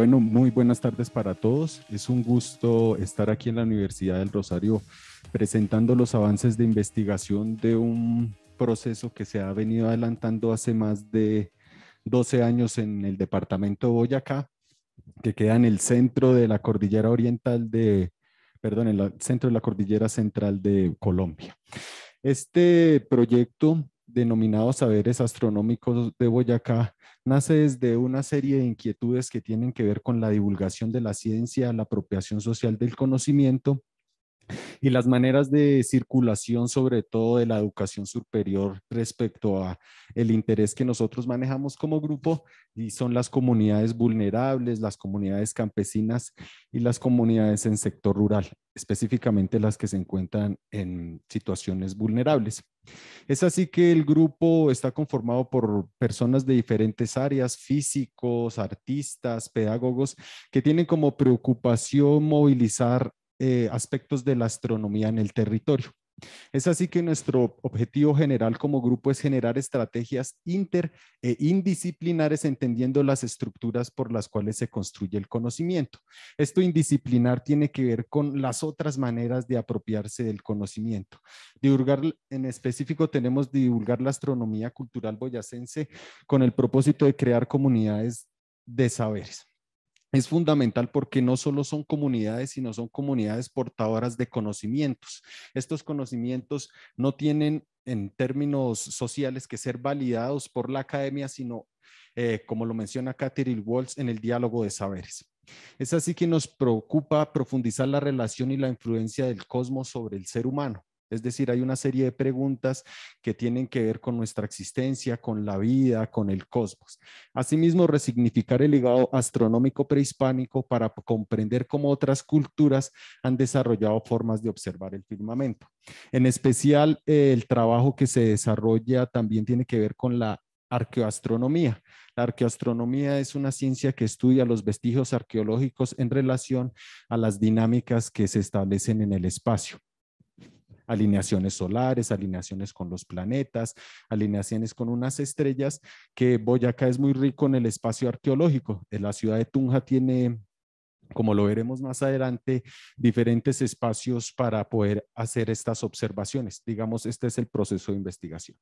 Bueno, muy buenas tardes para todos. Es un gusto estar aquí en la Universidad del Rosario presentando los avances de investigación de un proceso que se ha venido adelantando hace más de 12 años en el departamento Boyacá, que queda en el centro de la cordillera oriental de, perdón, en el centro de la cordillera central de Colombia. Este proyecto denominado Saberes Astronómicos de Boyacá nace desde una serie de inquietudes que tienen que ver con la divulgación de la ciencia, la apropiación social del conocimiento y las maneras de circulación, sobre todo de la educación superior respecto a el interés que nosotros manejamos como grupo y son las comunidades vulnerables, las comunidades campesinas y las comunidades en sector rural, específicamente las que se encuentran en situaciones vulnerables. Es así que el grupo está conformado por personas de diferentes áreas, físicos, artistas, pedagogos, que tienen como preocupación movilizar eh, aspectos de la astronomía en el territorio. Es así que nuestro objetivo general como grupo es generar estrategias inter e indisciplinares entendiendo las estructuras por las cuales se construye el conocimiento. Esto indisciplinar tiene que ver con las otras maneras de apropiarse del conocimiento. Divulgar, en específico tenemos divulgar la astronomía cultural boyacense con el propósito de crear comunidades de saberes es fundamental porque no solo son comunidades, sino son comunidades portadoras de conocimientos. Estos conocimientos no tienen en términos sociales que ser validados por la academia, sino, eh, como lo menciona Catherine Walsh, en el diálogo de saberes. Es así que nos preocupa profundizar la relación y la influencia del cosmos sobre el ser humano. Es decir, hay una serie de preguntas que tienen que ver con nuestra existencia, con la vida, con el cosmos. Asimismo, resignificar el legado astronómico prehispánico para comprender cómo otras culturas han desarrollado formas de observar el firmamento. En especial, eh, el trabajo que se desarrolla también tiene que ver con la arqueoastronomía. La arqueoastronomía es una ciencia que estudia los vestigios arqueológicos en relación a las dinámicas que se establecen en el espacio alineaciones solares, alineaciones con los planetas, alineaciones con unas estrellas, que Boyacá es muy rico en el espacio arqueológico. Eh, la ciudad de Tunja tiene como lo veremos más adelante, diferentes espacios para poder hacer estas observaciones. Digamos, este es el proceso de investigación.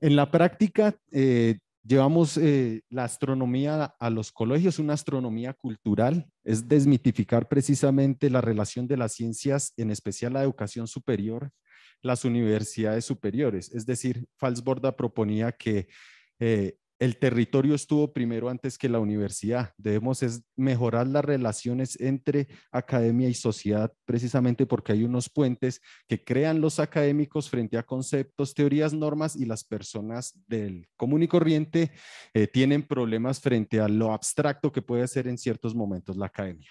En la práctica, eh, Llevamos eh, la astronomía a los colegios, una astronomía cultural, es desmitificar precisamente la relación de las ciencias, en especial la educación superior, las universidades superiores. Es decir, Falsborda proponía que eh, el territorio estuvo primero antes que la universidad. Debemos es mejorar las relaciones entre academia y sociedad, precisamente porque hay unos puentes que crean los académicos frente a conceptos, teorías, normas y las personas del común y corriente eh, tienen problemas frente a lo abstracto que puede ser en ciertos momentos la academia.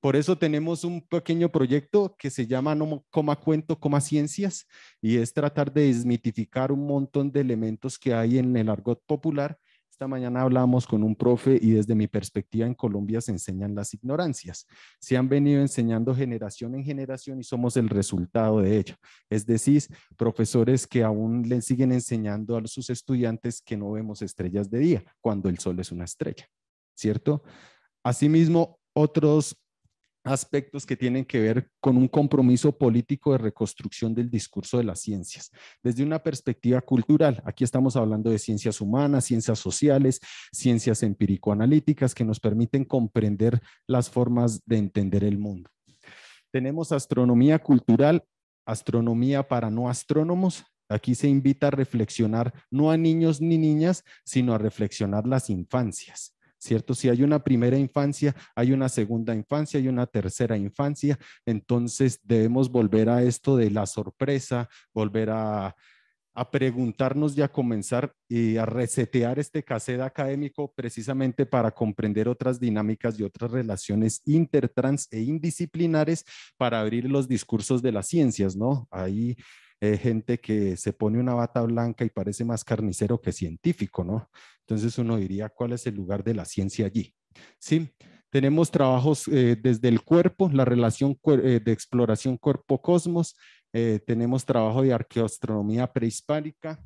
Por eso tenemos un pequeño proyecto que se llama No Coma Cuento, Coma Ciencias, y es tratar de desmitificar un montón de elementos que hay en el argot popular esta mañana hablamos con un profe y desde mi perspectiva en Colombia se enseñan las ignorancias. Se han venido enseñando generación en generación y somos el resultado de ello. Es decir, profesores que aún le siguen enseñando a sus estudiantes que no vemos estrellas de día cuando el sol es una estrella, ¿cierto? Asimismo, otros aspectos que tienen que ver con un compromiso político de reconstrucción del discurso de las ciencias, desde una perspectiva cultural. Aquí estamos hablando de ciencias humanas, ciencias sociales, ciencias empírico-analíticas que nos permiten comprender las formas de entender el mundo. Tenemos astronomía cultural, astronomía para no astrónomos. Aquí se invita a reflexionar no a niños ni niñas, sino a reflexionar las infancias si hay una primera infancia, hay una segunda infancia, hay una tercera infancia, entonces debemos volver a esto de la sorpresa, volver a, preguntarnos y a comenzar y eh, a resetear este cassette académico precisamente para comprender otras dinámicas y otras relaciones intertrans e indisciplinares para abrir los discursos de las ciencias, ¿no? Ahí eh, gente que se pone una bata blanca y parece más carnicero que científico, ¿no? Entonces uno diría, ¿cuál es el lugar de la ciencia allí? Sí, tenemos trabajos eh, desde el cuerpo, la relación eh, de exploración cuerpo-cosmos, tenemos trabajo de arqueoastronomía prehispánica,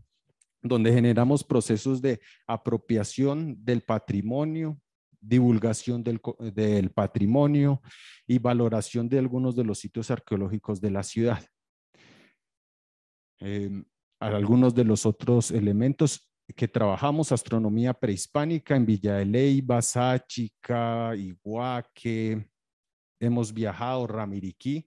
donde generamos procesos de apropiación del patrimonio, divulgación del, patrimonio y valoración de algunos de los sitios arqueológicos de la ciudad eh, algunos de los otros elementos que trabajamos, astronomía prehispánica en Villa de Leyva, Iguaque, hemos viajado Ramiriquí.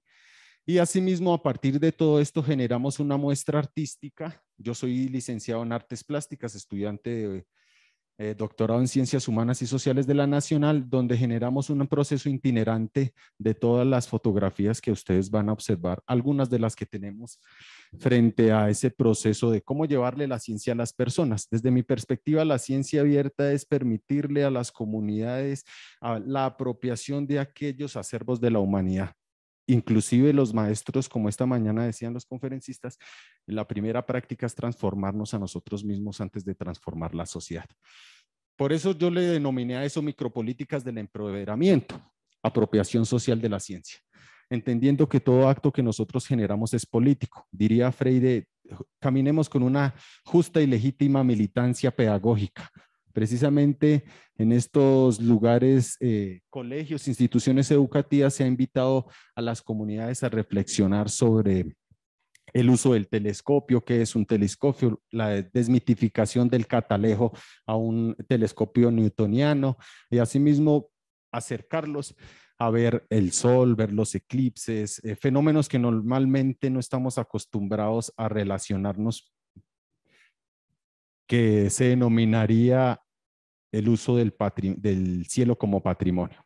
Y asimismo, a partir de todo esto, generamos una muestra artística. Yo soy licenciado en artes plásticas, estudiante de eh, doctorado en Ciencias Humanas y Sociales de la Nacional, donde generamos un proceso itinerante de todas las fotografías que ustedes van a observar, algunas de las que tenemos frente a ese proceso de cómo llevarle la ciencia a las personas. Desde mi perspectiva, la ciencia abierta es permitirle a las comunidades la apropiación de aquellos acervos de la humanidad inclusive los maestros, como esta mañana decían los conferencistas, la primera práctica es transformarnos a nosotros mismos antes de transformar la sociedad. Por eso yo le denominé a eso micropolíticas del empoderamiento, apropiación social de la ciencia, entendiendo que todo acto que nosotros generamos es político. Diría Freire, caminemos con una justa y legítima militancia pedagógica, Precisamente en estos lugares, eh, colegios, instituciones educativas, se ha invitado a las comunidades a reflexionar sobre el uso del telescopio, que es un telescopio, la desmitificación del catalejo a un telescopio newtoniano y asimismo acercarlos a ver el sol, ver los eclipses, eh, fenómenos que normalmente no estamos acostumbrados a relacionarnos, que se denominaría el uso del, del cielo como patrimonio.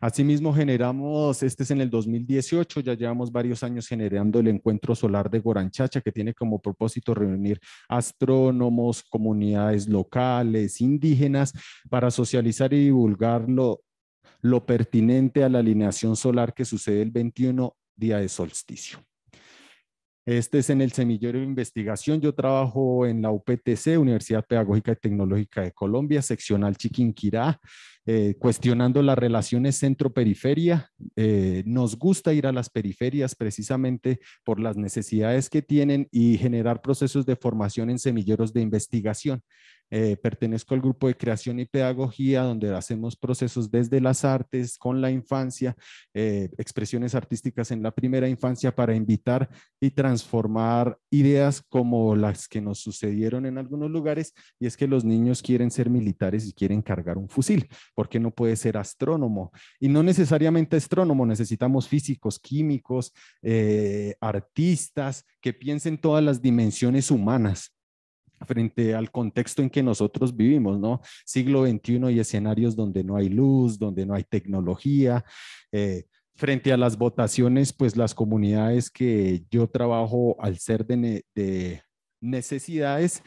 Asimismo, generamos, este es en el 2018, ya llevamos varios años generando el Encuentro Solar de Goranchacha, que tiene como propósito reunir astrónomos, comunidades locales, indígenas, para socializar y divulgar lo, lo pertinente a la alineación solar que sucede el 21 día de solsticio. Este es en el semillero de investigación. Yo trabajo en la UPTC, Universidad Pedagógica y Tecnológica de Colombia, seccional Chiquinquirá, eh, cuestionando las relaciones centro-periferia. Eh, nos gusta ir a las periferias precisamente por las necesidades que tienen y generar procesos de formación en semilleros de investigación. Eh, pertenezco al grupo de creación y pedagogía, donde hacemos procesos desde las artes, con la infancia, eh, expresiones artísticas en la primera infancia para invitar y transformar ideas como las que nos sucedieron en algunos lugares, y es que los niños quieren ser militares y quieren cargar un fusil, porque no puede ser astrónomo, y no necesariamente astrónomo, necesitamos físicos, químicos, eh, artistas que piensen todas las dimensiones humanas frente al contexto en que nosotros vivimos, ¿no? Siglo XXI y escenarios donde no hay luz, donde no hay tecnología. Eh, frente a las votaciones, pues las comunidades que yo trabajo al ser de, de necesidades,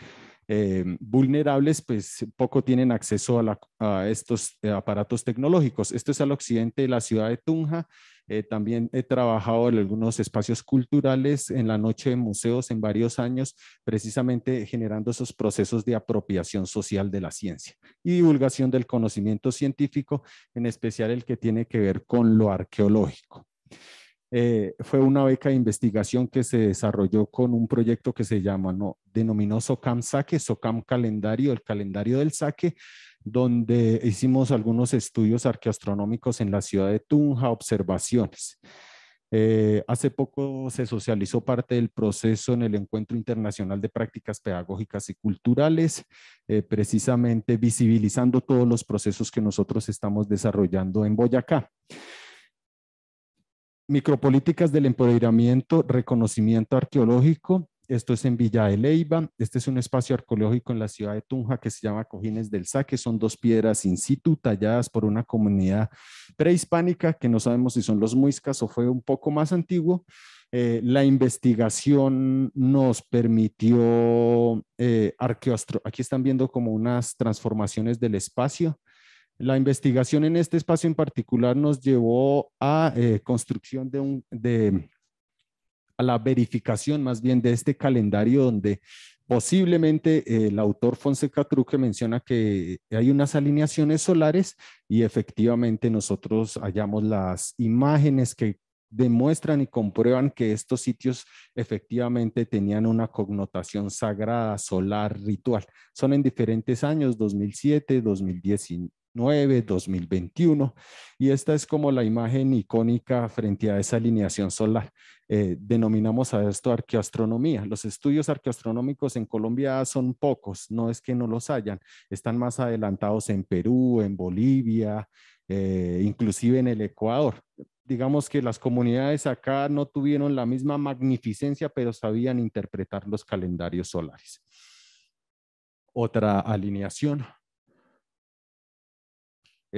eh, vulnerables, pues poco tienen acceso a, estos eh, aparatos tecnológicos. Esto es al occidente de la ciudad de Tunja. Eh, también he trabajado en algunos espacios culturales, en la noche de museos en varios años, precisamente generando esos procesos de apropiación social de la ciencia y divulgación del conocimiento científico, en especial el que tiene que ver con lo arqueológico. Eh, fue una beca de investigación que se desarrolló con un proyecto que se llama, no, denominó SOCAM Saque, SOCAM Calendario, el calendario del saque, donde hicimos algunos estudios arqueoastronómicos en la ciudad de Tunja, observaciones. Eh, hace poco se socializó parte del proceso en el Encuentro Internacional de Prácticas Pedagógicas y Culturales, eh, precisamente visibilizando todos los procesos que nosotros estamos desarrollando en Boyacá. Micropolíticas del empoderamiento, reconocimiento arqueológico. Esto es en Villa de Leyva. Este es un espacio arqueológico en la ciudad de Tunja que se llama Cojines del Saque. Son dos piedras in situ talladas por una comunidad prehispánica que no sabemos si son los muiscas o fue un poco más antiguo. Eh, la investigación nos permitió eh, arqueoastro. Aquí están viendo como unas transformaciones del espacio la investigación en este espacio en particular nos llevó a eh, construcción de un, a la verificación más bien de este calendario donde posiblemente eh, el autor Fonseca Truque menciona que hay unas alineaciones solares y efectivamente nosotros hallamos las imágenes que demuestran y comprueban que estos sitios efectivamente tenían una connotación sagrada, solar, ritual. Son en diferentes años, 2007, 2019. 2021. Y esta es como la imagen icónica frente a esa alineación solar. Eh, denominamos a esto arqueoastronomía. Los estudios arqueoastronómicos en Colombia son pocos, no es que no los hayan, están más adelantados en Perú, en Bolivia, eh, inclusive en el Ecuador. Digamos que las comunidades acá no tuvieron la misma magnificencia, pero sabían interpretar los calendarios solares. Otra alineación,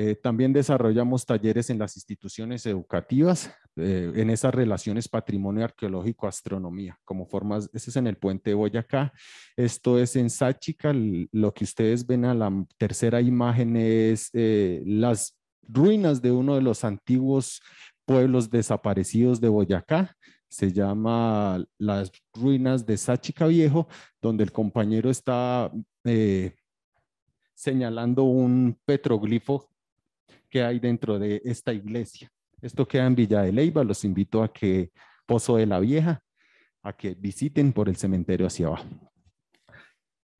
eh, también desarrollamos talleres en las instituciones educativas, eh, en esas relaciones patrimonio arqueológico, astronomía, como formas, ese es en el puente Boyacá, esto es en Sáchica, lo que ustedes ven a la tercera imagen es eh, las ruinas de uno de los antiguos pueblos desaparecidos de Boyacá, se llama las ruinas de Sáchica Viejo, donde el compañero está señalando un petroglifo que hay dentro de esta iglesia. Esto queda en Villa de Leyva, los invito a que Pozo de la Vieja, a que visiten por el cementerio hacia abajo.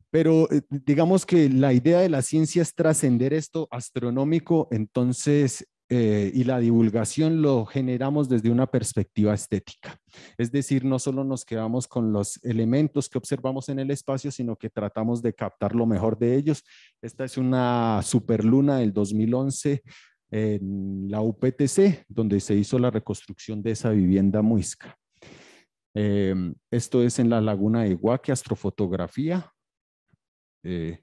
Pero eh, digamos que la idea de la ciencia es trascender esto astronómico, entonces eh, y la divulgación lo generamos desde una perspectiva estética. Es decir, no solo nos quedamos con los elementos que observamos en el espacio, sino que tratamos de captar lo mejor de ellos. Esta es una superluna del 2011 en la UPTC, donde se hizo la reconstrucción de esa vivienda muisca. Eh, esto es en la laguna de Iguaque, astrofotografía. Eh,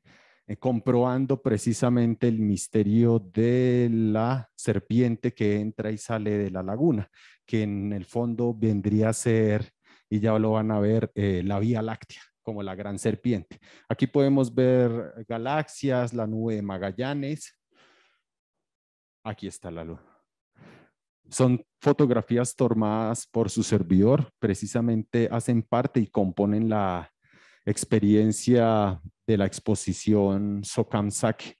eh, comprobando precisamente el misterio de la serpiente que entra y sale de la laguna, que en el fondo vendría a ser, y ya lo van a ver, eh, la Vía Láctea como la gran serpiente. Aquí podemos ver galaxias, la nube de Magallanes. Aquí está la luna. Son fotografías tomadas por su servidor, precisamente hacen parte y componen la, experiencia de la exposición Sokamsak.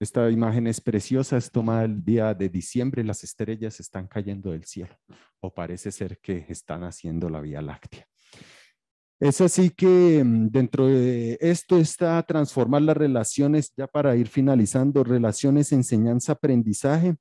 Esta imagen es preciosa, es tomada el día de diciembre, las estrellas están cayendo del cielo, o parece ser que están haciendo la Vía Láctea. Es así que mm, dentro de esto está transformar las relaciones, ya para ir finalizando, relaciones, enseñanza, aprendizaje.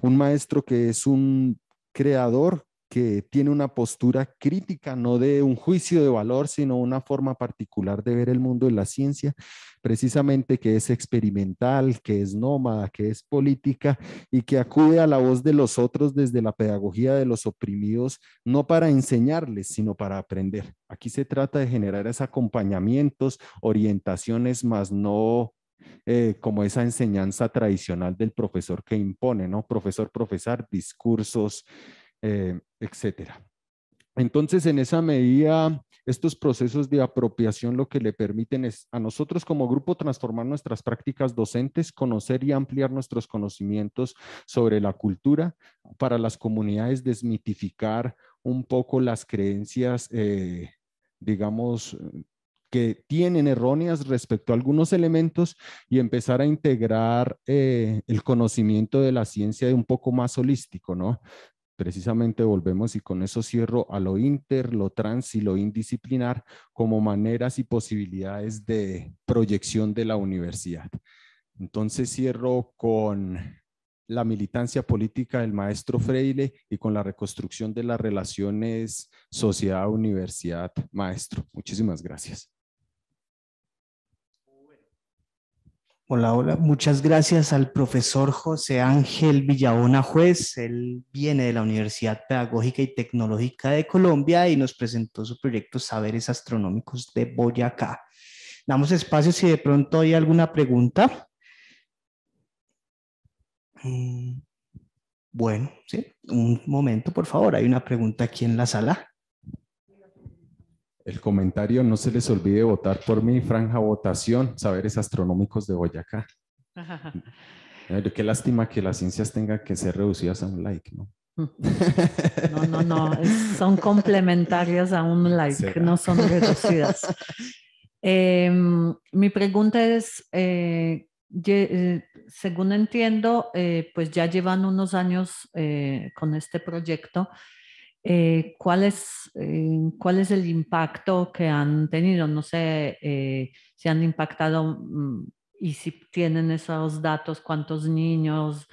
Un maestro que es un creador que tiene una postura crítica, no de un juicio de valor, sino una forma particular de ver el mundo de la ciencia, precisamente que es experimental, que es nómada, que es política y que acude a la voz de los otros desde la pedagogía de los oprimidos, no para enseñarles, sino para aprender. Aquí se trata de generar esos acompañamientos, orientaciones, más no eh, como esa enseñanza tradicional del profesor que impone, ¿no? Profesor, profesar, discursos eh, etcétera. Entonces, en esa medida, estos procesos de apropiación lo que le permiten es a nosotros como grupo transformar nuestras prácticas docentes, conocer y ampliar nuestros conocimientos sobre la cultura, para las comunidades desmitificar un poco las creencias, eh, digamos, que tienen erróneas respecto a algunos elementos y empezar a integrar eh, el conocimiento de la ciencia de un poco más holístico, ¿no? precisamente volvemos y con eso cierro a lo inter, lo trans y lo indisciplinar como maneras y posibilidades de proyección de la universidad. Entonces cierro con la militancia política del maestro Freile y con la reconstrucción de las relaciones sociedad-universidad-maestro. Muchísimas gracias. Hola, hola. Muchas gracias al profesor José Ángel Villabona Juez. Él viene de la Universidad Pedagógica y Tecnológica de Colombia y nos presentó su proyecto Saberes Astronómicos de Boyacá. Damos espacio si de pronto hay alguna pregunta. Mm, bueno, sí, un momento, por favor. Hay una pregunta aquí en la sala. El comentario, no se les olvide votar por mi franja votación, saberes astronómicos de Boyacá. Qué lástima que las ciencias tengan que ser reducidas a un like, ¿no? No, no, no, son complementarias a un like, no son reducidas. Em, mi pregunta es, eh, eh, según entiendo, eh, pues ya llevan unos años con este proyecto eh, eh, ¿cuál, es, el impacto que han tenido? No sé eh, si han impactado mm, y si tienen esos datos, cuántos niños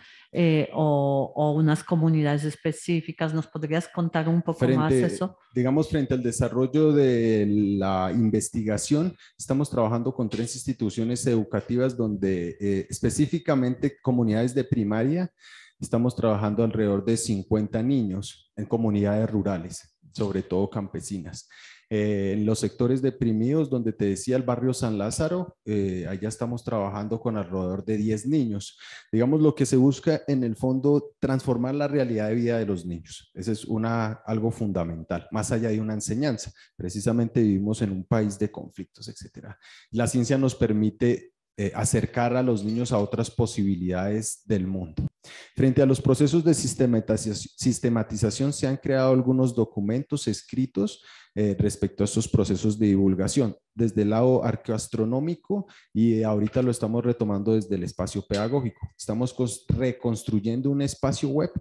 o, unas comunidades específicas. ¿Nos podrías contar un poco más eso? Digamos, frente al desarrollo de la investigación, estamos trabajando con tres instituciones educativas donde específicamente comunidades de primaria estamos trabajando alrededor de 50 niños en comunidades rurales, sobre todo campesinas. Eh, en los sectores deprimidos, donde te decía el barrio San Lázaro, eh, allá estamos trabajando con alrededor de 10 niños. Digamos, lo que se busca en el fondo, transformar la realidad de vida de los niños. Eso es una, algo fundamental, más allá de una enseñanza. Precisamente vivimos en un país de conflictos, etc. La ciencia nos permite eh, acercar a los niños a otras posibilidades del mundo. Frente a los procesos de sistematización, se han creado algunos documentos escritos eh, respecto a estos procesos de divulgación, desde el lado arqueoastronómico y ahorita lo estamos retomando desde el espacio pedagógico. Estamos reconstruyendo un espacio web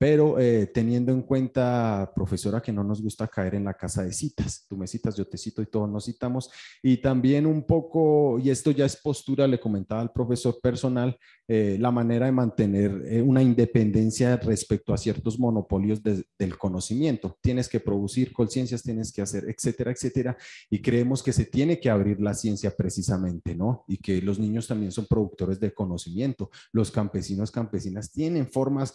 pero eh, teniendo en cuenta, profesora, que no nos gusta caer en la casa de citas. Tú me citas, yo te cito y todos nos citamos. Y también un poco, y esto ya es postura, le comentaba al profesor personal, eh, la manera de mantener eh, una independencia respecto a ciertos monopolios del conocimiento. Tienes que producir conciencias, tienes que hacer, etcétera, etcétera. Y creemos que se tiene que abrir la ciencia precisamente, ¿no? Y que los niños también son productores de conocimiento. Los campesinos, campesinas tienen formas,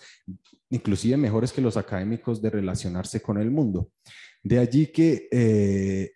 incluso inclusive mejores que los académicos de relacionarse con el mundo. De allí que eh,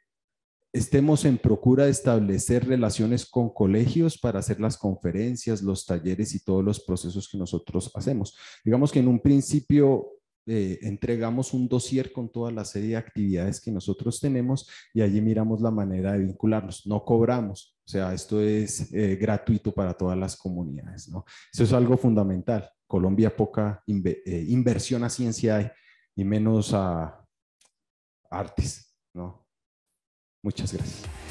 estemos en procura de establecer relaciones con colegios para hacer las conferencias, los talleres y todos los procesos que nosotros hacemos. Digamos que en un principio eh, entregamos un dossier con toda la serie de actividades que nosotros tenemos y allí miramos la manera de vincularnos. No cobramos, o sea, esto es eh, gratuito para todas las comunidades, ¿no? Eso es algo fundamental. Colombia poca eh, inversión a ciencia y menos a artes, Muchas gracias.